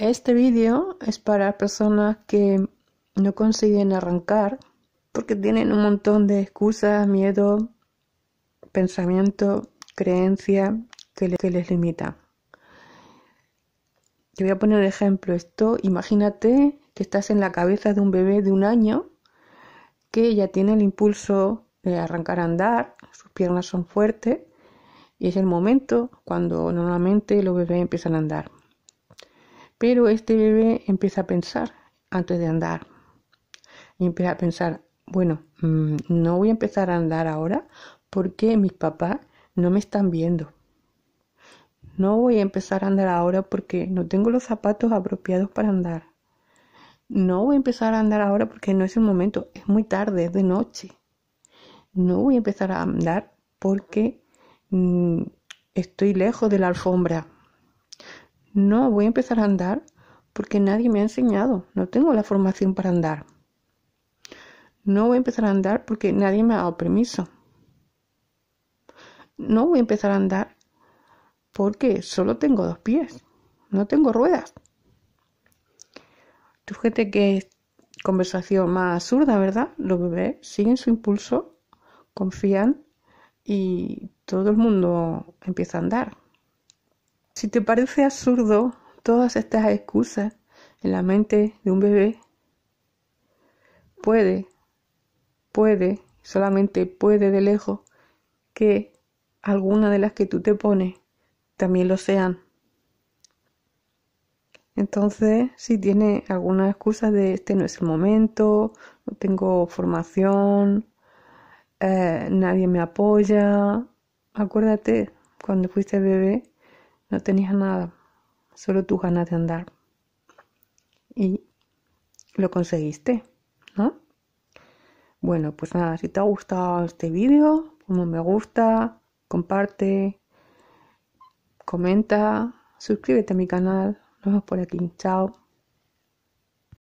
Este vídeo es para personas que no consiguen arrancar porque tienen un montón de excusas, miedo, pensamiento, creencia que, les limita. Yo voy a poner un ejemplo. Esto, imagínate que estás en la cabeza de un bebé de un año que ya tiene el impulso de arrancar a andar, sus piernas son fuertes y es el momento cuando normalmente los bebés empiezan a andar. Pero este bebé empieza a pensar antes de andar. Y empieza a pensar, bueno, mm, no voy a empezar a andar ahora porque mis papás no me están viendo. No voy a empezar a andar ahora porque no tengo los zapatos apropiados para andar. No voy a empezar a andar ahora porque no es el momento, es muy tarde, es de noche. No voy a empezar a andar porque mm, estoy lejos de la alfombra. No, voy a empezar a andar porque nadie me ha enseñado. No tengo la formación para andar. No voy a empezar a andar porque nadie me ha dado permiso. No voy a empezar a andar porque solo tengo dos pies. No tengo ruedas. Tú fíjate es conversación más absurda, ¿verdad? Los bebés siguen su impulso, confían y todo el mundo empieza a andar. Si te parece absurdo todas estas excusas en la mente de un bebé, puede, puede, solamente puede de lejos que alguna de las que tú te pones también lo sean. Entonces, si tiene alguna excusa de este no es el momento, no tengo formación, eh, nadie me apoya, acuérdate cuando fuiste bebé no tenías nada, solo tus ganas de andar. Y lo conseguiste, ¿no? Bueno, pues nada, si te ha gustado este vídeo, como me gusta, comparte, comenta, suscríbete a mi canal. Nos vemos por aquí. Chao.